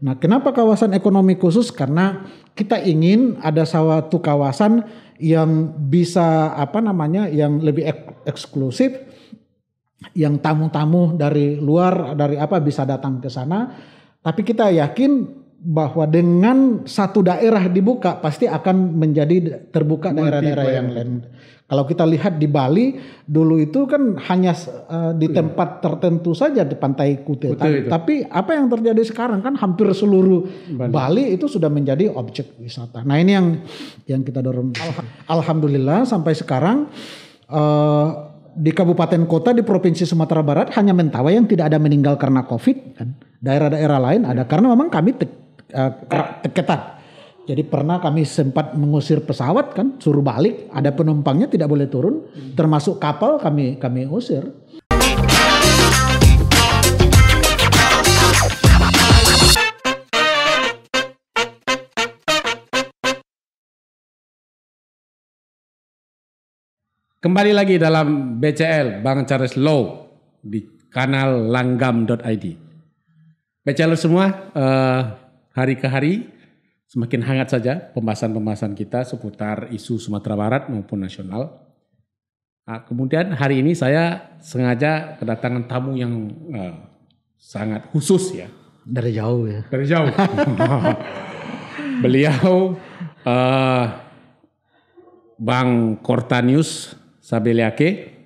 Nah, kenapa kawasan ekonomi khusus? Karena kita ingin ada suatu kawasan yang bisa apa namanya, yang lebih ek eksklusif, yang tamu-tamu dari luar dari apa bisa datang ke sana. Tapi kita yakin bahwa dengan satu daerah dibuka pasti akan menjadi terbuka daerah-daerah yang lain. Kalau kita lihat di Bali dulu itu kan hanya uh, di iya. tempat tertentu saja di pantai Kute. Tapi apa yang terjadi sekarang kan hampir seluruh Bali. Bali itu sudah menjadi objek wisata. Nah ini yang yang kita dorong. Alhamdulillah sampai sekarang uh, di kabupaten kota di provinsi Sumatera Barat hanya Mentawai yang tidak ada meninggal karena COVID kan? Daerah-daerah lain ada iya. karena memang kami terketat. Eh, uh, ketat jadi pernah kami sempat mengusir pesawat kan, suruh balik, ada penumpangnya tidak boleh turun, termasuk kapal kami kami usir. Kembali lagi dalam BCL Bang Charles Low di kanal langgam.id. BCL semua uh, hari ke hari semakin hangat saja pembahasan-pembahasan kita seputar isu Sumatera Barat maupun nasional. Nah, kemudian hari ini saya sengaja kedatangan tamu yang uh, sangat khusus ya. Dari jauh ya. Dari jauh. Beliau uh, Bang Kortanius Sabeliake,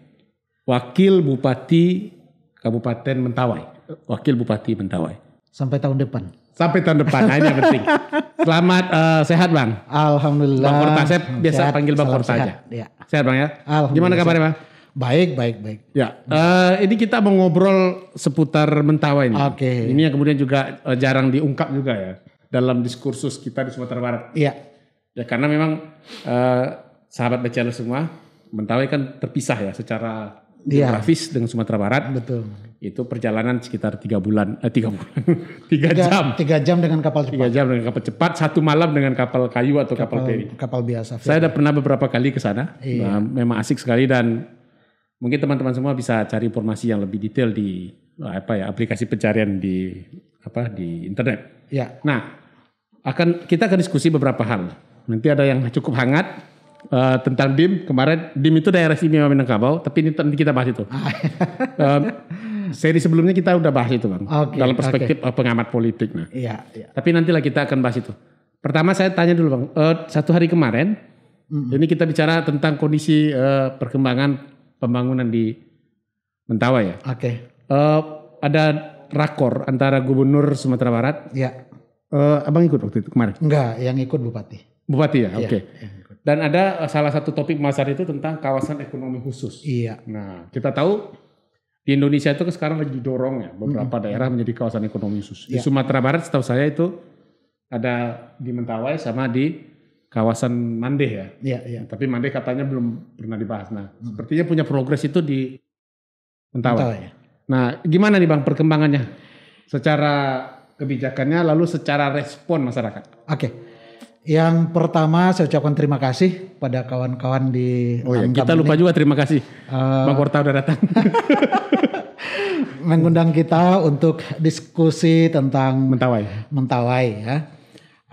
Wakil Bupati Kabupaten Mentawai. Wakil Bupati Mentawai. Sampai tahun depan sampai tahun depan. aja penting. Selamat uh, sehat bang. Alhamdulillah. Bang Korta, saya biasa sehat, panggil bang Korta aja. Ya. Sehat bang ya. Alhamdulillah. Gimana kabarnya bang? Baik, baik, baik. Ya, Uh, ini kita mau ngobrol seputar Mentawa ini. Oke. Okay. Ini yang kemudian juga uh, jarang diungkap juga ya dalam diskursus kita di Sumatera Barat. Iya. Ya karena memang uh, sahabat bercerita semua, Mentawai kan terpisah ya secara ya. geografis dengan Sumatera Barat. Betul. Itu perjalanan sekitar tiga bulan, eh, tiga bulan, tiga, jam. Tiga jam dengan kapal cepat. Tiga jam dengan kapal cepat, satu malam dengan kapal kayu atau kapal, kapal peri. Kapal biasa. Saya udah pernah beberapa kali ke sana. Iya. Nah, memang asik sekali dan mungkin teman-teman semua bisa cari informasi yang lebih detail di apa ya aplikasi pencarian di apa di internet. Ya. Nah, akan kita akan diskusi beberapa hal. Nanti ada yang cukup hangat, uh, tentang BIM kemarin BIM itu daerah istimewa Minangkabau tapi ini nanti kita bahas itu uh, Seri sebelumnya kita udah bahas itu bang. Okay, Dalam perspektif okay. Eh, pengamat politik. Nah. Iya, iya. Tapi nantilah kita akan bahas itu. Pertama saya tanya dulu bang. Uh, satu hari kemarin. Mm -hmm. Ini kita bicara tentang kondisi uh, perkembangan pembangunan di Mentawai ya. Oke. Okay. Uh, ada rakor antara Gubernur Sumatera Barat. Ya. Uh, abang ikut waktu itu kemarin? Enggak, yang ikut Bupati. Bupati ya, iya, oke. Okay. Ya, Dan ada salah satu topik masar itu tentang kawasan ekonomi khusus. Iya. Nah, kita tahu di Indonesia itu sekarang lagi dorong ya beberapa hmm. daerah menjadi kawasan ekonomi khusus. Yeah. Di ya. Sumatera Barat setahu saya itu ada di Mentawai sama di kawasan Mandeh ya. Iya, iya. tapi Mandeh katanya belum pernah dibahas. Nah, hmm. sepertinya punya progres itu di Mentawai. Mentawai ya. Nah, gimana nih Bang perkembangannya? Secara kebijakannya lalu secara respon masyarakat. Oke. Okay. Yang pertama saya ucapkan terima kasih pada kawan-kawan di Oh iya, kita lupa juga terima kasih. Uh, Bang Korta udah datang. mengundang kita untuk diskusi tentang Mentawai. Mentawai ya.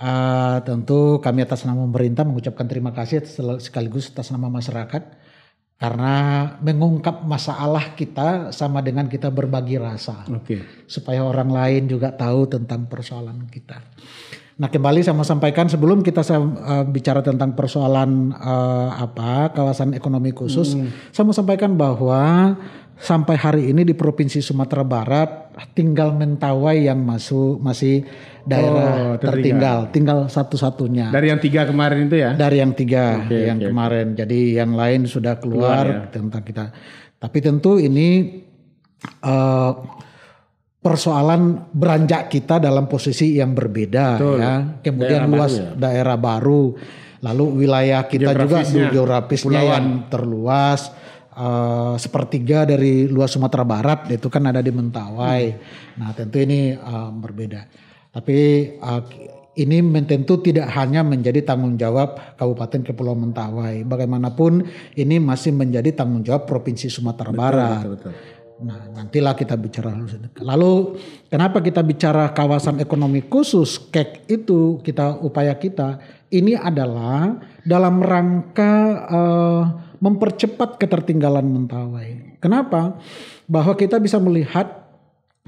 Uh, tentu kami atas nama pemerintah mengucapkan terima kasih sekaligus atas nama masyarakat karena mengungkap masalah kita sama dengan kita berbagi rasa. Oke. Okay. Supaya orang lain juga tahu tentang persoalan kita. Nah kembali saya mau sampaikan sebelum kita uh, bicara tentang persoalan uh, apa kawasan ekonomi khusus, hmm. saya mau sampaikan bahwa sampai hari ini di provinsi Sumatera Barat tinggal Mentawai yang masuk masih daerah oh, tertinggal, tinggal satu-satunya. Dari yang tiga kemarin itu ya? Dari yang tiga okay, yang okay. kemarin, jadi yang lain sudah keluar, keluar ya. tentang kita. Tapi tentu ini uh, persoalan beranjak kita dalam posisi yang berbeda Betul. ya. Kemudian daerah luas baru ya. daerah baru, lalu wilayah kita juga geografisnya Pulauan. yang terluas. Uh, sepertiga dari luas Sumatera Barat itu kan ada di Mentawai. Hmm. Nah tentu ini uh, berbeda. Tapi uh, ini tentu tidak hanya menjadi tanggung jawab Kabupaten Kepulauan Mentawai. Bagaimanapun ini masih menjadi tanggung jawab Provinsi Sumatera betul, Barat. Betul, betul. Nah, nantilah kita bicara lalu kenapa kita bicara kawasan ekonomi khusus kek itu kita upaya kita ini adalah dalam rangka uh, mempercepat ketertinggalan mentawai. Kenapa? Bahwa kita bisa melihat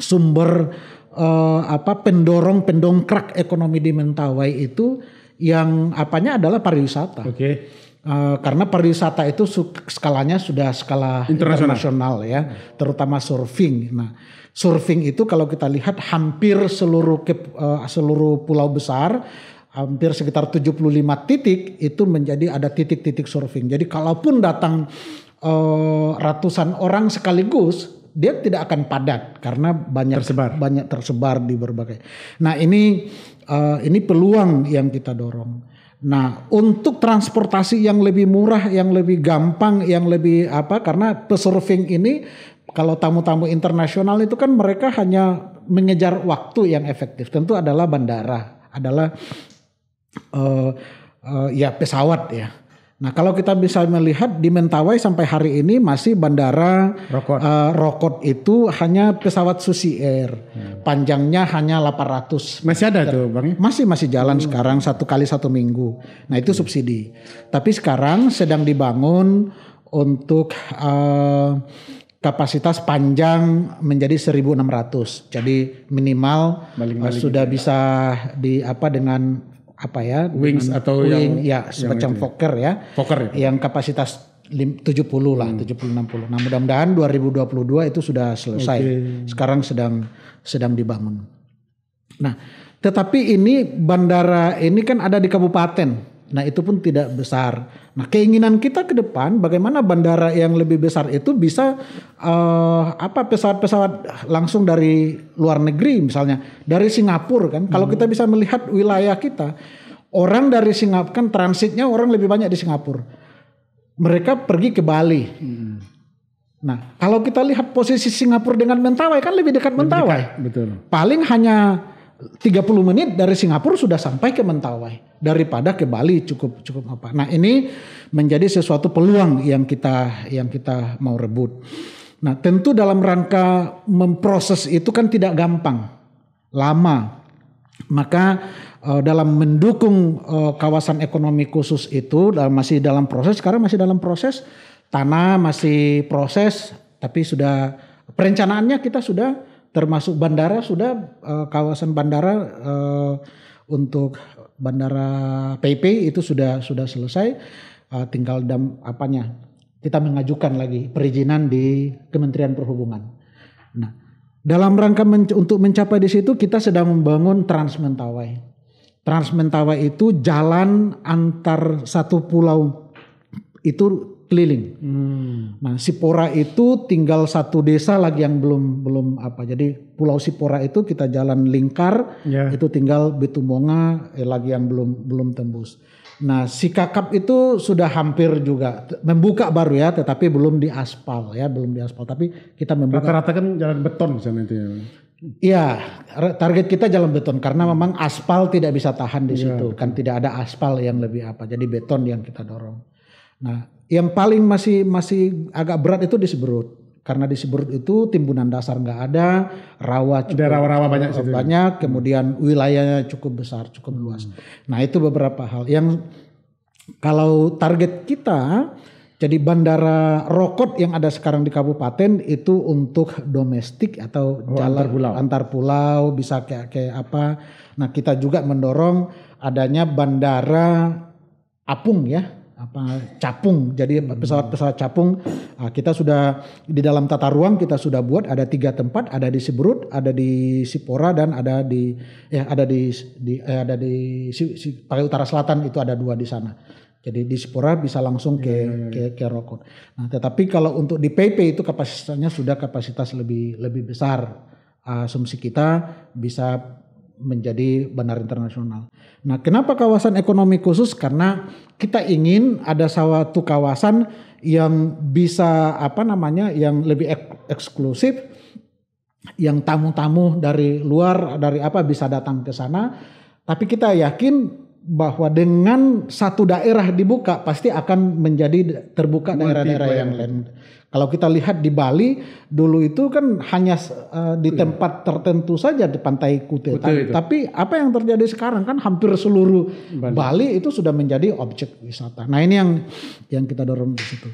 sumber uh, apa pendorong pendongkrak ekonomi di mentawai itu yang apanya adalah pariwisata. Oke. Okay Eh, karena pariwisata itu skalanya sudah skala internasional ya, terutama surfing. Nah, surfing itu kalau kita lihat hampir seluruh ke, uh, eh, seluruh pulau besar hampir sekitar 75 titik itu menjadi ada titik-titik surfing. Jadi kalaupun datang uh, ratusan orang sekaligus dia tidak akan padat karena banyak tersebar. banyak tersebar di berbagai. Nah, ini uh, ini peluang yang kita dorong. Nah, untuk transportasi yang lebih murah, yang lebih gampang, yang lebih apa? Karena pesurfing ini kalau tamu-tamu internasional itu kan mereka hanya mengejar waktu yang efektif. Tentu adalah bandara, adalah uh, uh, ya pesawat ya. Nah, kalau kita bisa melihat di Mentawai sampai hari ini masih bandara Rokot, uh, eh, Rokot itu hanya pesawat Susi Air. Hmm. Panjangnya hanya 800. Masih ada tuh, Bang? Ya? Masih masih jalan hmm. sekarang satu kali satu minggu. Nah, itu hmm. subsidi. Tapi sekarang sedang dibangun untuk uh, kapasitas panjang menjadi 1600. Jadi minimal Baling -baling uh, eh, sudah gitu ya. bisa di apa dengan apa ya wings atau wing, yang ya semacam yang Fokker ya. Fokker ya. ya. Yang kapasitas 70 lah, hmm. 70 60. Nah, mudah-mudahan 2022 itu sudah selesai. Okay. Sekarang sedang sedang dibangun. Nah, tetapi ini bandara ini kan ada di kabupaten. Nah, itu pun tidak besar. Nah, keinginan kita ke depan bagaimana bandara yang lebih besar itu bisa uh, apa pesawat-pesawat langsung dari luar negeri misalnya, dari Singapura kan. Hmm. Kalau kita bisa melihat wilayah kita, orang dari Singapura kan transitnya orang lebih banyak di Singapura. Mereka pergi ke Bali. Hmm. Nah, kalau kita lihat posisi Singapura dengan Mentawai kan lebih dekat Mentawai. dekat, betul. Paling hanya 30 menit dari Singapura sudah sampai ke Mentawai daripada ke Bali cukup cukup apa. Nah, ini menjadi sesuatu peluang yang kita yang kita mau rebut. Nah, tentu dalam rangka memproses itu kan tidak gampang. Lama. Maka eh, dalam mendukung eh, kawasan ekonomi khusus itu masih dalam proses, sekarang masih dalam proses tanah masih proses tapi sudah perencanaannya kita sudah termasuk bandara sudah uh, kawasan bandara uh, untuk bandara PP itu sudah sudah selesai uh, tinggal dam apanya kita mengajukan lagi perizinan di Kementerian Perhubungan. Nah, dalam rangka men untuk mencapai di situ kita sedang membangun Trans Mentawai. Trans Mentawai itu jalan antar satu pulau itu keliling. Hmm. Nah, Sipora itu tinggal satu desa lagi yang belum belum apa. Jadi Pulau Sipora itu kita jalan lingkar, yeah. itu tinggal Betumonga eh, lagi yang belum belum tembus. Nah, si kakap itu sudah hampir juga membuka baru ya, tetapi belum diaspal ya, belum diaspal. Tapi kita membuka. Rata-rata kan jalan beton di itu ya? Iya, target kita jalan beton karena memang aspal tidak bisa tahan di iya, situ, ya, kan tidak ada aspal yang lebih apa. Jadi beton yang kita dorong. Nah, yang paling masih masih agak berat itu di Seberut. Karena di Seberut itu timbunan dasar nggak ada, rawa cukup ada rawa-rawa banyak situ. banyak, hmm. kemudian wilayahnya cukup besar, cukup hmm. luas. Nah, itu beberapa hal yang kalau target kita jadi bandara Rokot yang ada sekarang di kabupaten itu untuk domestik atau oh, jalan antar pulau. antar pulau bisa kayak kayak apa. Nah, kita juga mendorong adanya bandara apung ya apa capung jadi hmm. pesawat-pesawat capung ah, kita sudah di dalam tata ruang kita sudah buat ada tiga tempat ada di Siberut ada di Sipora dan ada di ya ada di, di eh, ada di si, si, Pakai Utara Selatan itu ada dua di sana jadi di Sipora bisa langsung ke yeah, yeah, yeah. ke, ke Rokot. nah tetapi kalau untuk di PP itu kapasitasnya sudah kapasitas lebih lebih besar ah, asumsi kita bisa menjadi bandar internasional. Nah, kenapa kawasan ekonomi khusus? Karena kita ingin ada suatu kawasan yang bisa apa namanya, yang lebih ek eksklusif, yang tamu-tamu dari luar dari apa bisa datang ke sana. Tapi kita yakin bahwa dengan satu daerah dibuka pasti akan menjadi terbuka daerah-daerah yang lain. Kalau kita lihat di Bali dulu itu kan hanya uh, di iya. tempat tertentu saja di pantai Kute. Tapi apa yang terjadi sekarang kan hampir seluruh Bali. Bali itu sudah menjadi objek wisata. Nah ini yang yang kita dorong di situ.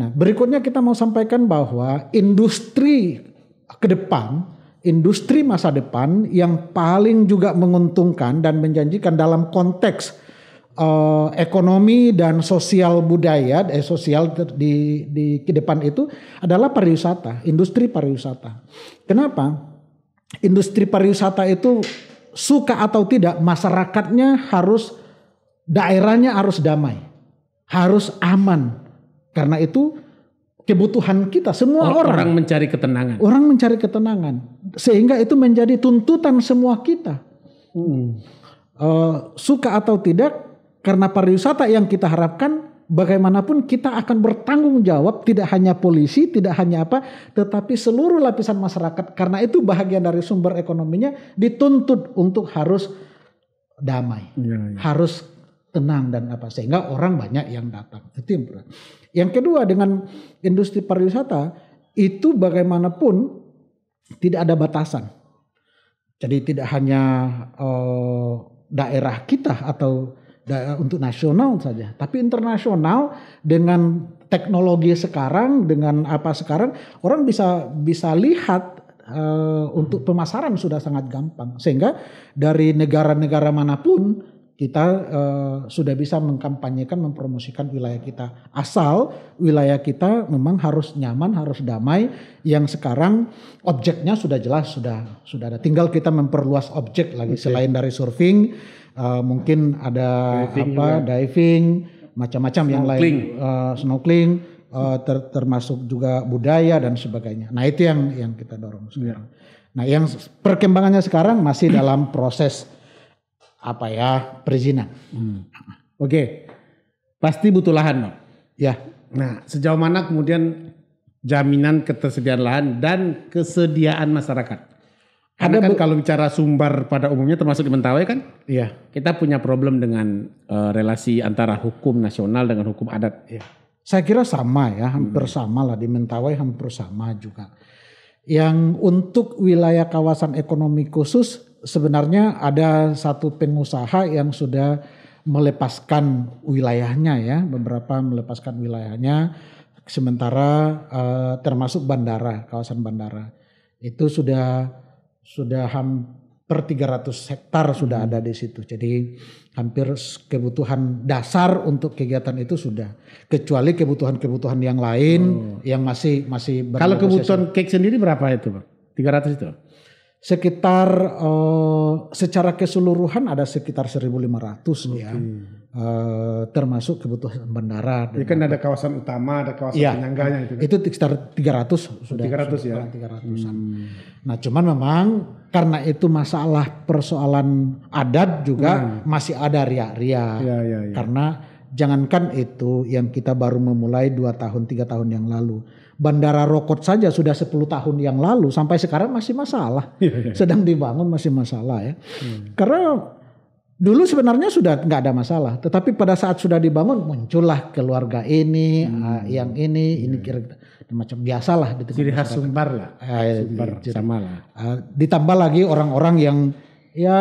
Nah berikutnya kita mau sampaikan bahwa industri ke depan, industri masa depan yang paling juga menguntungkan dan menjanjikan dalam konteks Eh, ekonomi dan sosial budaya, eh, sosial di di ke depan itu adalah pariwisata, industri pariwisata. Kenapa? Industri pariwisata itu suka atau tidak masyarakatnya harus daerahnya harus damai, harus aman. Karena itu kebutuhan kita semua orang, orang mencari ketenangan. Orang mencari ketenangan sehingga itu menjadi tuntutan semua kita. Hmm. Uh, suka atau tidak karena pariwisata yang kita harapkan bagaimanapun kita akan bertanggung jawab tidak hanya polisi, tidak hanya apa, tetapi seluruh lapisan masyarakat. Karena itu bagian dari sumber ekonominya dituntut untuk harus damai, ya, ya. harus tenang dan apa sehingga orang banyak yang datang. Itu yang berat. Yang kedua dengan industri pariwisata itu bagaimanapun tidak ada batasan. Jadi tidak hanya uh, daerah kita atau untuk nasional saja, tapi internasional dengan teknologi sekarang dengan apa sekarang orang bisa bisa lihat uh, untuk pemasaran sudah sangat gampang sehingga dari negara-negara manapun kita uh, sudah bisa mengkampanyekan mempromosikan wilayah kita asal wilayah kita memang harus nyaman harus damai yang sekarang objeknya sudah jelas sudah sudah ada tinggal kita memperluas objek lagi okay. selain dari surfing uh, mungkin ada diving apa juga. diving macam-macam yang lain uh, snorkeling uh, ter termasuk juga budaya dan sebagainya. Nah itu yang yang kita dorong iya. sekarang. Ya. Nah yang perkembangannya sekarang masih dalam proses apa ya perizinan. Hmm. Oke, okay. pasti butuh lahan dong. Ya. Nah sejauh mana kemudian jaminan ketersediaan lahan dan kesediaan masyarakat? Karena kan kalau bicara sumber pada umumnya termasuk di Mentawai kan, iya. kita punya problem dengan uh, relasi antara hukum nasional dengan hukum adat. Iya. Saya kira sama ya, hampir hmm. sama lah di Mentawai hampir sama juga. Yang untuk wilayah kawasan ekonomi khusus sebenarnya ada satu pengusaha yang sudah melepaskan wilayahnya ya, beberapa melepaskan wilayahnya, sementara uh, termasuk bandara, kawasan bandara itu sudah sudah hampir 300 hektar sudah ada di situ. Jadi hampir kebutuhan dasar untuk kegiatan itu sudah. Kecuali kebutuhan-kebutuhan yang lain oh. yang masih masih Kalau kebutuhan cake sendiri berapa itu, Pak? 300 itu? sekitar uh, secara keseluruhan ada sekitar 1.500 okay. ya. Uh, termasuk kebutuhan bandara. Jadi kan ada kawasan utama, ada kawasan ya, penyangganya itu. Kan? Itu sekitar 300 sudah. 300 sudah ya. 300-an. Hmm. Nah, cuman memang karena itu masalah persoalan adat juga hmm. masih ada ria-ria Ya, ya, ya. Karena jangankan itu yang kita baru memulai dua tahun tiga tahun yang lalu Bandara Rokot saja sudah 10 tahun yang lalu sampai sekarang masih masalah. Iya, iya. Sedang dibangun masih masalah ya. Hmm. Karena dulu sebenarnya sudah nggak ada masalah, tetapi pada saat sudah dibangun muncullah keluarga ini, hmm. Ah, yang ini, iya. ini kira-kira macam biasalah di ciri khas Sumbar lah. Eh, Sumbar sama lah. Uh, ah, ditambah lagi orang-orang yang ya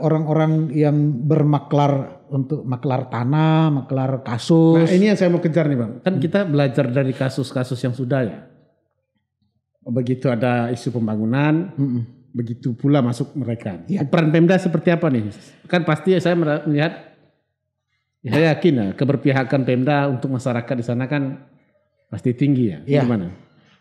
orang-orang yang bermaklar untuk maklar tanah, maklar kasus. Nah, ini yang saya mau kejar nih, Bang. Kan kita belajar dari kasus-kasus yang sudah ya. Oh, begitu ada isu pembangunan, mm -mm. begitu pula masuk mereka. Ya. Peran Pemda seperti apa nih? Kan pasti saya melihat ya saya yakin ya keberpihakan Pemda untuk masyarakat di sana kan pasti tinggi ya. ya. Gimana?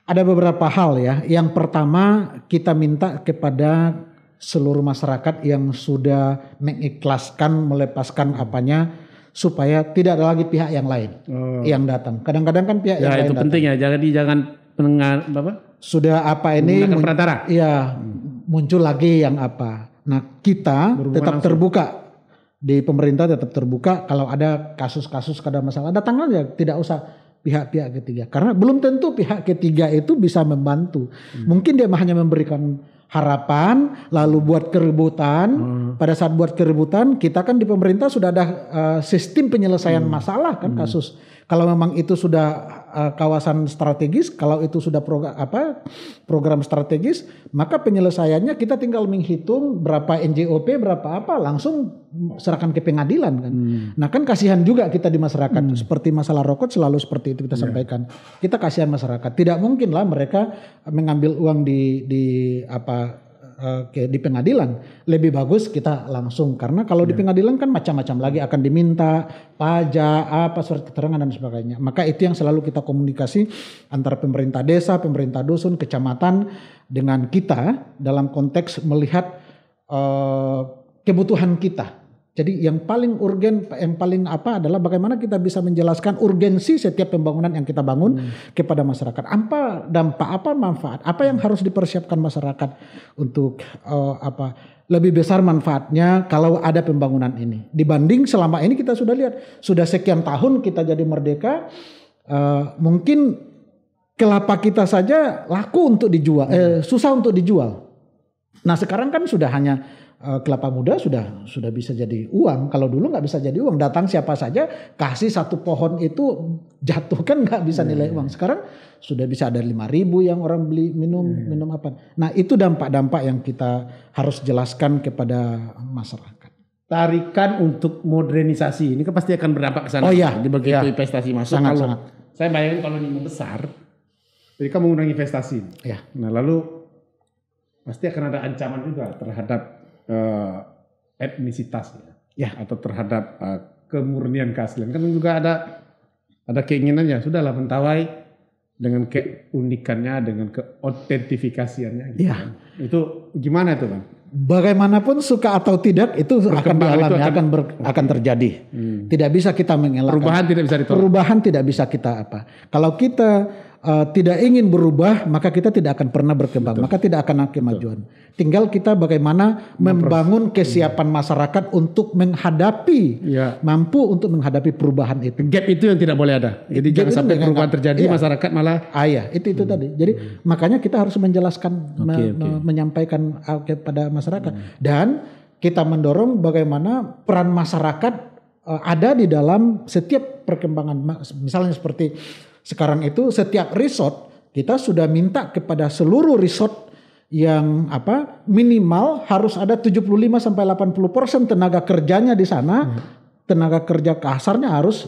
Ada beberapa hal ya. Yang pertama kita minta kepada seluruh masyarakat yang sudah mengikhlaskan melepaskan apanya supaya tidak ada lagi pihak yang lain oh. yang datang. Kadang-kadang kan pihak ya, yang lain. lain itu penting datang. ya. Jadi jangan mendengar apa? Sudah apa ini mun perantara. Iya, muncul lagi yang apa. Nah, kita Berhubungan tetap langsung. terbuka di pemerintah tetap terbuka kalau ada kasus-kasus ada masalah datang aja tidak usah pihak-pihak ketiga karena belum tentu pihak ketiga itu bisa membantu hmm. mungkin dia hanya memberikan harapan, lalu buat keributan. Hmm. Pada saat buat keributan, kita kan di pemerintah sudah ada uh, sistem penyelesaian hmm. masalah kan hmm. kasus. Kalau memang itu sudah uh, kawasan strategis, kalau itu sudah program apa program strategis, maka penyelesaiannya kita tinggal menghitung berapa NJOP, berapa apa, langsung serahkan ke pengadilan kan. Hmm. Nah kan kasihan juga kita di masyarakat. Hmm. Seperti masalah rokok selalu seperti itu kita yeah. sampaikan. Kita kasihan masyarakat. Tidak mungkin lah mereka mengambil uang di di apa ke di pengadilan lebih bagus kita langsung karena kalau ya. di iya. pengadilan kan macam-macam lagi akan diminta pajak apa surat keterangan dan sebagainya maka itu yang selalu kita komunikasi antara pemerintah desa pemerintah dusun kecamatan dengan kita dalam konteks melihat uh, kebutuhan kita jadi yang paling urgen, yang paling apa adalah bagaimana kita bisa menjelaskan urgensi setiap pembangunan yang kita bangun hmm. kepada masyarakat. Apa dampak, apa manfaat, apa yang harus dipersiapkan masyarakat untuk uh, apa lebih besar manfaatnya kalau ada pembangunan ini dibanding selama ini kita sudah lihat sudah sekian tahun kita jadi merdeka, uh, mungkin kelapa kita saja laku untuk dijual, hmm. eh, susah untuk dijual. Nah sekarang kan sudah hanya Eh, kelapa muda sudah sudah bisa jadi uang. Kalau dulu nggak bisa jadi uang, datang siapa saja kasih satu pohon itu jatuh kan nggak bisa iya, nilai iya, uang. Iya. Sekarang sudah bisa ada lima ribu yang orang beli minum minum apa. Nah itu dampak-dampak yang kita harus jelaskan kepada masyarakat. Tarikan untuk modernisasi ini kan pasti akan berdampak ke sana. Oh iya, di begitu iya. investasi masuk. Sangat, kalau, sangat. Saya bayangin kalau ini besar, jadi kamu mengundang investasi. Iya. Nah lalu pasti akan ada ancaman juga terhadap uh, etnisitasnya ya atau terhadap uh, kemurnian keaslian kan juga ada ada keinginannya sudahlah mentawai dengan keunikannya dengan keotentifikasiannya gitu ya. kan. itu gimana itu kan bagaimanapun suka atau tidak itu akan berlalu akan, akan, ber, akan terjadi. Hmm. Tidak bisa kita mengelak Perubahan tidak bisa ditolak. Perubahan tidak bisa kita apa. Kalau kita uh, tidak ingin berubah, maka kita tidak akan pernah berkembang, Betul. maka tidak akan ada kemajuan. Tinggal kita bagaimana membangun iya. kesiapan masyarakat untuk menghadapi, ya. mampu untuk menghadapi perubahan itu. Gap itu yang tidak boleh ada. Jadi Gap jangan sampai perubahan terjadi, iya. masyarakat malah. Ah ya, itu itu hmm. tadi. Jadi hmm. makanya kita harus menjelaskan, okay, me okay. menyampaikan ah, kepada masyarakat hmm. dan kita mendorong bagaimana peran masyarakat eh, ada di dalam setiap perkembangan, misalnya seperti sekarang itu setiap resort kita sudah minta kepada seluruh resort yang apa minimal harus ada 75 sampai 80% tenaga kerjanya di sana. Hmm. Tenaga kerja kasarnya harus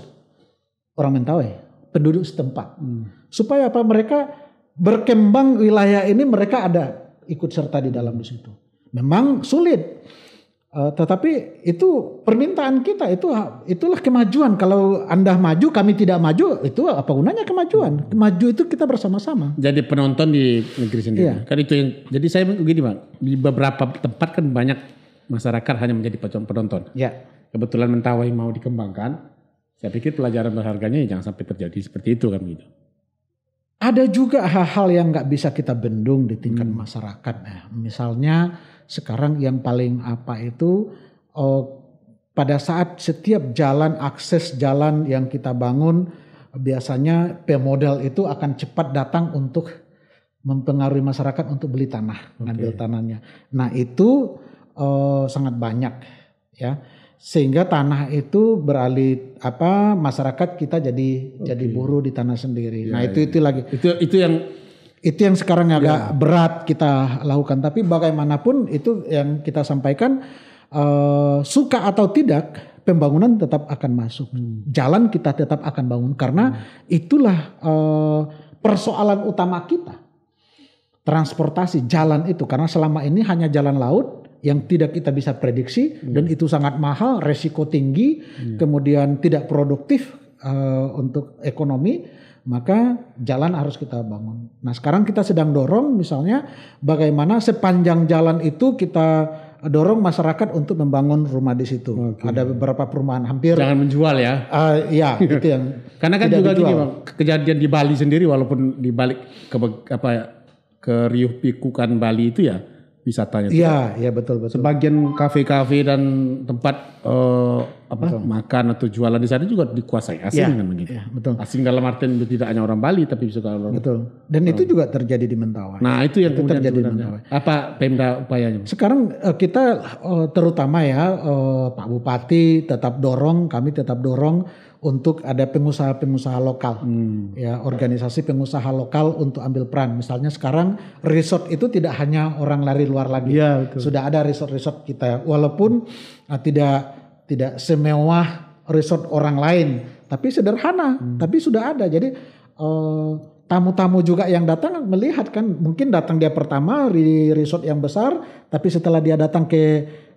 orang Mentawai, penduduk setempat. Hmm. Supaya apa mereka berkembang wilayah ini mereka ada ikut serta di dalam di situ. Memang sulit. Uh, tetapi itu permintaan kita itu itulah kemajuan. Kalau Anda maju, kami tidak maju, itu apa gunanya kemajuan? Maju itu kita bersama-sama. Jadi penonton di negeri sendiri. Iya. Kan itu yang jadi saya begini, bang Di beberapa tempat kan banyak masyarakat hanya menjadi penonton. Iya. Kebetulan Mentawai mau dikembangkan. Saya pikir pelajaran berharganya ya jangan sampai terjadi seperti itu kan gitu. Ada juga hal-hal yang nggak bisa kita bendung di tingkat hmm. masyarakat. Nah, misalnya sekarang yang paling apa itu oh, pada saat setiap jalan akses jalan yang kita bangun biasanya pemodal itu akan cepat datang untuk mempengaruhi masyarakat untuk beli tanah, okay. ngambil tanahnya. Nah, itu oh, sangat banyak ya. Sehingga tanah itu beralih apa masyarakat kita jadi okay. jadi buruh di tanah sendiri. Ya, nah, itu ya. itu lagi. Itu itu yang itu yang sekarang agak ya. berat kita lakukan. Tapi bagaimanapun itu yang kita sampaikan uh, suka atau tidak pembangunan tetap akan masuk. Hmm. Jalan kita tetap akan bangun karena hmm. itulah uh, persoalan utama kita. Transportasi jalan itu karena selama ini hanya jalan laut yang tidak kita bisa prediksi hmm. dan itu sangat mahal, resiko tinggi, hmm. kemudian tidak produktif uh, untuk ekonomi maka jalan harus kita bangun. Nah, sekarang kita sedang dorong misalnya bagaimana sepanjang jalan itu kita dorong masyarakat untuk membangun rumah di situ. Oke. Ada beberapa perumahan hampir jangan menjual ya. Uh, ya, itu yang karena kan juga dijual. gini Bang, kejadian di Bali sendiri walaupun di balik ke apa ya, ke riuh pikukan Bali itu ya wisatanya. Iya, iya betul betul. Sebagian kafe-kafe dan tempat uh, apa betul. makan atau jualan di sana juga dikuasai asing ya, kan begitu. Ya, betul. Asing dalam artian tidak hanya orang Bali tapi juga orang Betul. Dan orang. itu juga terjadi di Mentawai. Nah, itu yang itu terjadi di Mentawai. Apa Pemda upayanya? Sekarang eh, kita eh, terutama ya eh, Pak Bupati tetap dorong, kami tetap dorong untuk ada pengusaha-pengusaha lokal. Hmm. Ya, organisasi pengusaha lokal untuk ambil peran. Misalnya sekarang resort itu tidak hanya orang lari luar lagi. Ya, Sudah ada resort-resort kita walaupun hmm. tidak tidak semewah resort orang lain, tapi sederhana, hmm. tapi sudah ada. Jadi eh, tamu-tamu e, juga yang datang melihat kan mungkin datang dia pertama di resort yang besar, tapi setelah dia datang ke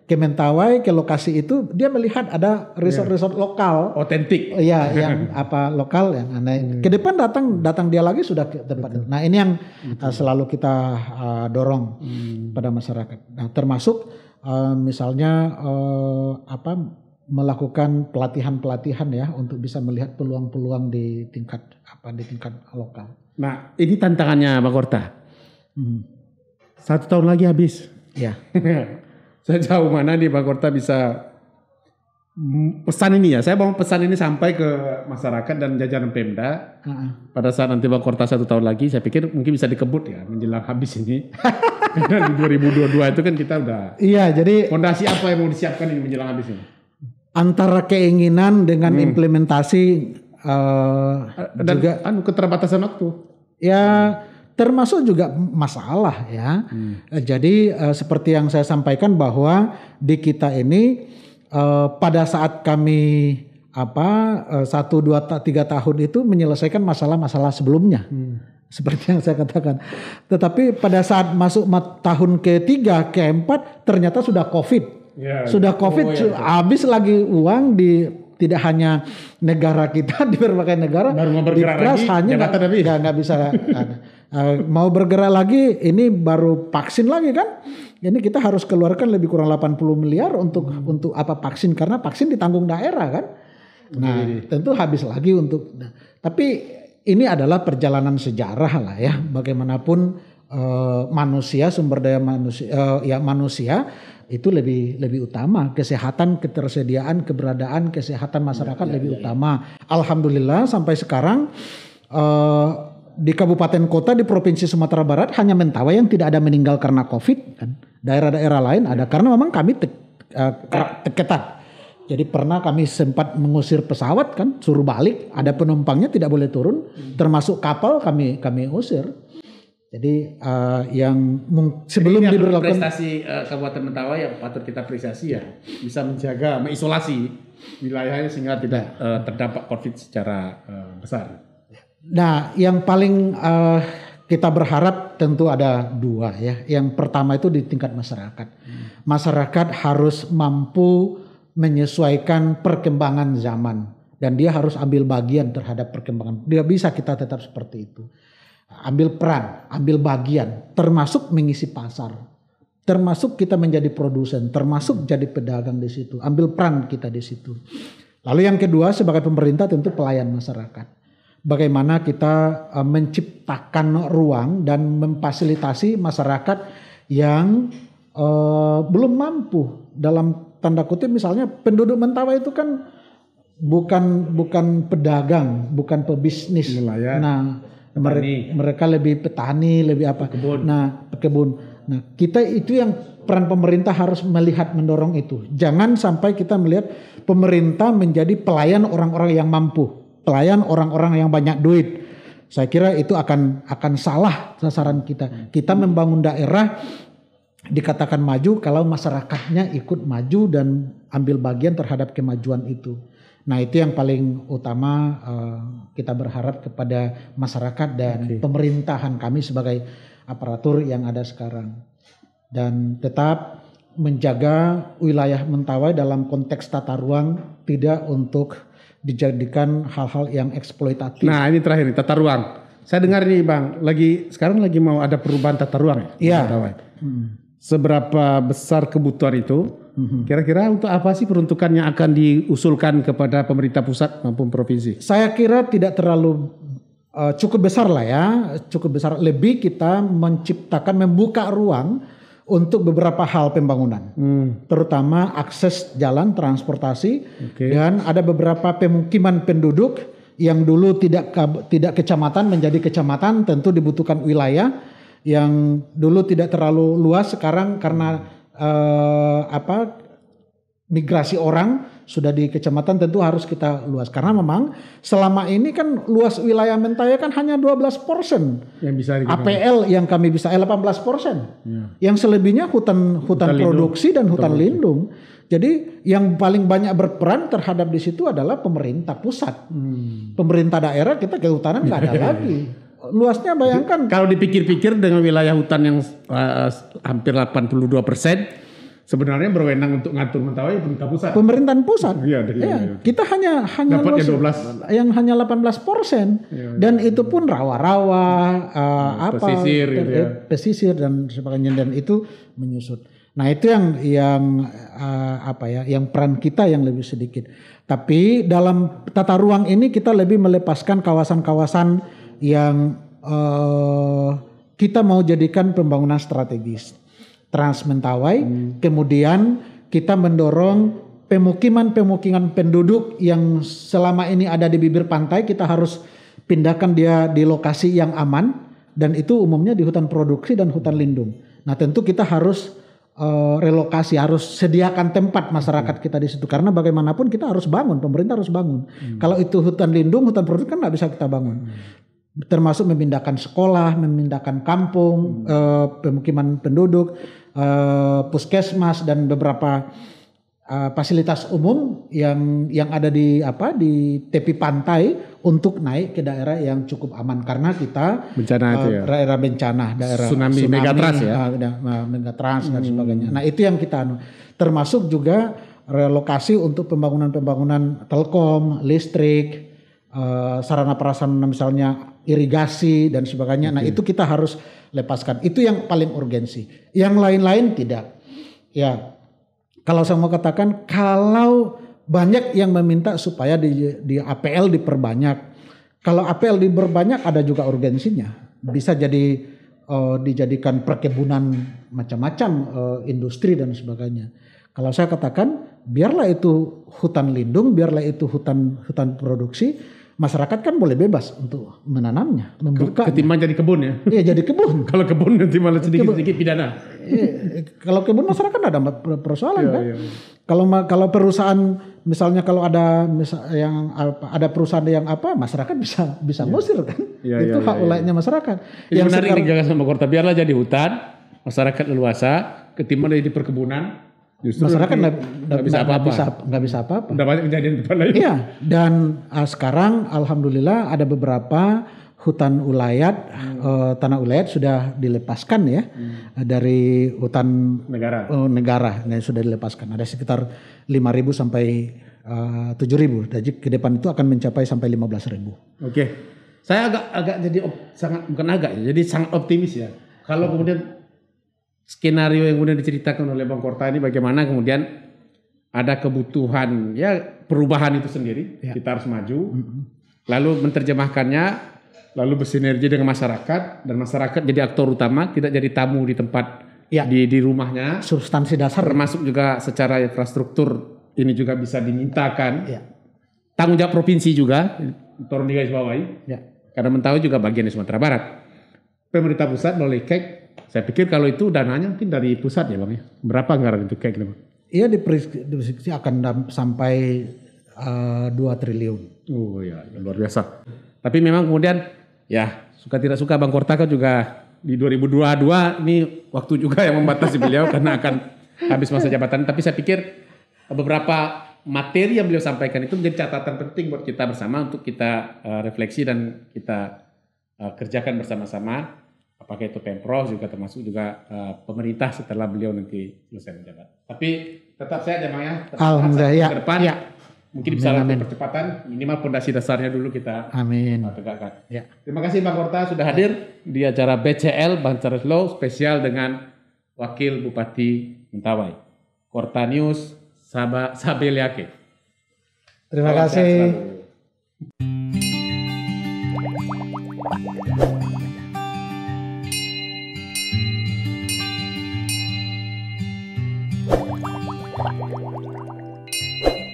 ke Mentawai ke lokasi itu dia melihat ada resort-resort yeah. lokal otentik iya yang apa lokal yang aneh hmm. ke depan datang datang dia lagi sudah ke tempat Betul. nah ini yang Betul. Eh, selalu kita uh, dorong hmm. pada masyarakat nah termasuk uh, misalnya uh, apa melakukan pelatihan-pelatihan ya untuk bisa melihat peluang-peluang di tingkat apa di tingkat lokal. Nah, ini tantangannya Pak Korta. Hmm. Satu tahun lagi habis. Ya. Sejauh mana nih Pak Korta bisa pesan ini ya, saya mau pesan ini sampai ke masyarakat dan jajaran Pemda. Uh-uh. Pada saat nanti Bang satu tahun lagi, saya pikir mungkin bisa dikebut ya menjelang habis ini. Karena di 2022 itu kan kita udah. Iya, jadi. Fondasi apa yang mau disiapkan ini menjelang habis ini? Antara keinginan dengan hmm. implementasi uh, dan juga anu keterbatasan waktu. Ya. Hmm termasuk juga masalah ya. Hmm. Eh, jadi uh, seperti yang saya sampaikan bahwa di kita ini uh, pada saat kami apa eh, satu dua tiga tahun itu menyelesaikan masalah-masalah sebelumnya hmm. seperti yang saya katakan tetapi pada saat masuk tahun ke tiga ke empat ternyata sudah covid yeah. sudah oh, covid oh, ya, yeah, habis lagi uang di tidak hanya negara kita di berbagai negara Baru di kelas hanya nggak ya, bisa Eh, mau bergerak lagi ini baru vaksin lagi kan ini kita harus keluarkan lebih kurang 80 miliar untuk hmm. untuk apa vaksin karena vaksin ditanggung daerah kan nah hmm. tentu habis lagi untuk nah, tapi ini adalah perjalanan sejarah lah ya bagaimanapun uh, manusia sumber daya manusia uh, ya manusia itu lebih lebih utama kesehatan ketersediaan keberadaan kesehatan masyarakat ya, ya, lebih ya, ya. utama alhamdulillah sampai sekarang uh, di kabupaten kota di provinsi Sumatera Barat hanya Mentawai yang tidak ada meninggal karena COVID kan? Daerah-daerah lain ada karena memang kami terketat. Eh, uh, ketat. Jadi pernah kami sempat mengusir pesawat kan, suruh balik, ada penumpangnya tidak boleh turun, termasuk kapal kami kami usir. Jadi uh, yang sebelum Jadi diberlakukan prestasi uh, Kabupaten Mentawai yang patut kita apresiasi ya, bisa menjaga mengisolasi wilayahnya sehingga tidak uh, terdampak Covid secara uh, besar. Nah, yang paling uh, kita berharap tentu ada dua ya. Yang pertama itu di tingkat masyarakat. Masyarakat harus mampu menyesuaikan perkembangan zaman dan dia harus ambil bagian terhadap perkembangan. Dia bisa kita tetap seperti itu. Ambil peran, ambil bagian, termasuk mengisi pasar, termasuk kita menjadi produsen, termasuk jadi pedagang di situ. Ambil peran kita di situ. Lalu yang kedua sebagai pemerintah tentu pelayan masyarakat bagaimana kita eh, menciptakan ruang dan memfasilitasi masyarakat yang uh, belum mampu dalam tanda kutip misalnya penduduk Mentawai itu kan bukan bukan pedagang, bukan pebisnis. Nelayan. Iya nah, petani. mereka lebih petani, lebih apa? Kebun. Nah, kebun. Nah, kita itu yang peran pemerintah harus melihat mendorong itu. Jangan sampai kita melihat pemerintah menjadi pelayan orang-orang yang mampu pelayan orang-orang yang banyak duit. Saya kira itu akan akan salah sasaran kita. Kita hmm. membangun daerah dikatakan maju kalau masyarakatnya ikut maju dan ambil bagian terhadap kemajuan itu. Nah itu yang paling utama uh, kita berharap kepada masyarakat dan okay. pemerintahan kami sebagai aparatur yang ada sekarang. Dan tetap menjaga wilayah Mentawai dalam konteks tata ruang tidak untuk dijadikan hal-hal yang eksploitatif. Nah ini terakhir nih, tata ruang. Saya dengar nih bang, lagi sekarang lagi mau ada perubahan tata ruang ya? Iya. Hmm. Seberapa besar kebutuhan itu? Hmm. Kira-kira untuk apa sih peruntukan yang akan diusulkan kepada pemerintah pusat maupun provinsi? Saya kira tidak terlalu uh, cukup besar lah ya, cukup besar. Lebih kita menciptakan membuka ruang untuk beberapa hal pembangunan, hmm. terutama akses jalan transportasi okay. dan ada beberapa pemukiman penduduk yang dulu tidak tidak kecamatan menjadi kecamatan tentu dibutuhkan wilayah yang dulu tidak terlalu luas sekarang karena uh, apa migrasi orang sudah di kecamatan tentu harus kita luas karena memang selama ini kan luas wilayah Mentaya kan hanya 12 persen yang bisa dikenal. APL yang kami bisa 18 eh, persen ya. yang selebihnya hutan hutan, hutan produksi lindung. dan hutan, hutan lindung. lindung jadi yang paling banyak berperan terhadap di situ adalah pemerintah pusat hmm. pemerintah daerah kita kehutanan nggak ada lagi luasnya bayangkan kalau dipikir-pikir dengan wilayah hutan yang uh, hampir 82 persen sebenarnya berwenang untuk ngatur mentawai ya pemerintah pusat. Pemerintahan pusat. Iya, iya, iya, iya. Kita hanya hanya dapat 12 yang hanya 18 persen iya, iya. dan itu pun rawa-rawa iya. uh, apa pesisir, gitu ya. Eh, pesisir dan sebagainya dan itu menyusut. Nah itu yang yang uh, apa ya, yang peran kita yang lebih sedikit. Tapi dalam tata ruang ini kita lebih melepaskan kawasan-kawasan yang uh, kita mau jadikan pembangunan strategis. Trans Mentawai. Hmm. Kemudian kita mendorong pemukiman-pemukiman penduduk yang selama ini ada di bibir pantai kita harus pindahkan dia di lokasi yang aman dan itu umumnya di hutan produksi dan hutan lindung. Nah, tentu kita harus uh, relokasi, harus sediakan tempat masyarakat hmm. kita di situ karena bagaimanapun kita harus bangun, pemerintah harus bangun. Hmm. Kalau itu hutan lindung, hutan produksi kan nggak bisa kita bangun. Hmm termasuk memindahkan sekolah, memindahkan kampung, hmm. eh, pemukiman penduduk, eh, puskesmas dan beberapa eh, fasilitas umum yang yang ada di apa di tepi pantai untuk naik ke daerah yang cukup aman karena kita bencana eh, ya. daerah bencana, daerah tsunami, tsunami megatras ya, eh, eh megatras dan hmm. sebagainya. Nah itu yang kita anu. termasuk juga relokasi untuk pembangunan-pembangunan telkom, listrik, Eh, sarana perasaan misalnya irigasi dan sebagainya. Okay. Nah, itu kita harus lepaskan. Itu yang paling urgensi. Yang lain-lain tidak. Ya. Kalau saya mau katakan kalau banyak yang meminta supaya di, di APL diperbanyak. Kalau APL diperbanyak ada juga urgensinya. Bisa jadi uh, dijadikan perkebunan macam-macam uh, industri dan sebagainya. Kalau saya katakan biarlah itu hutan lindung, biarlah itu hutan hutan produksi masyarakat kan boleh bebas untuk menanamnya, membuka. Ketimbang jadi kebun ya? Iya jadi kebun. kalau kebun nanti malah sedikit-sedikit pidana. iya, kalau kebun masyarakat ada persoalan iya, kan? Iya. Kalau kalau perusahaan misalnya kalau ada misal yang ada perusahaan yang apa masyarakat bisa bisa iya. ngusir kan? Iya, Itu iya, hak ulahnya iya, iya. masyarakat. Ini yang menarik sekarang, jangan sama kota biarlah jadi hutan masyarakat leluasa ketimbang jadi perkebunan Justru masyarakat nggak bisa apa-apa. Nggak bisa, apa-apa. banyak kejadian depan lagi. Iya. Dan uh, sekarang alhamdulillah ada beberapa hutan ulayat hmm. uh, tanah ulayat sudah dilepaskan ya hmm. dari hutan negara uh, negara yang sudah dilepaskan ada sekitar lima ribu sampai ah, tujuh ribu, jadi ke depan itu akan mencapai sampai lima belas ribu. Oke. Okay. Saya agak agak jadi op, sangat bukan agak ya, Jadi sangat optimis ya. Kalau hmm. kemudian skenario yang kemudian diceritakan oleh Bang Korta ini bagaimana kemudian ada kebutuhan ya perubahan itu sendiri ya. kita harus maju mm -hmm. lalu menerjemahkannya lalu bersinergi dengan masyarakat dan masyarakat jadi aktor utama tidak jadi tamu di tempat ya. di di rumahnya substansi dasar termasuk juga secara infrastruktur ini juga bisa dimintakan ya. tanggung jawab provinsi juga turun di guys bawahi ya. karena mengetahui juga bagian di Sumatera Barat pemerintah pusat melalui KEK saya pikir kalau itu dananya mungkin dari pusat ya bang ya. Berapa anggaran itu kayak gitu bang? Iya diprediksi akan sampai uh, triliun. Oh iya, luar biasa. Tapi memang kemudian ya suka tidak suka Bang Kortaka juga di 2022 ini waktu juga yang membatasi beliau karena akan habis masa jabatan. Tapi saya pikir beberapa materi yang beliau sampaikan itu menjadi catatan penting buat kita bersama untuk kita uh, refleksi dan kita uh, kerjakan bersama-sama apakah itu pemprov juga termasuk juga uh, pemerintah setelah beliau nanti selesai menjabat. Tapi tetap saya ya, ya. Alhamdulillah ya. Ke depan ya. mungkin bisa lebih amin. percepatan minimal pondasi dasarnya dulu kita amin. Eh, tegakkan. Ya. Terima kasih Bang Korta sudah hadir di acara BCL Bancar Slow spesial dengan Wakil Bupati Mentawai. Korta News Saba, Sabeliake. Terima Salam kasih.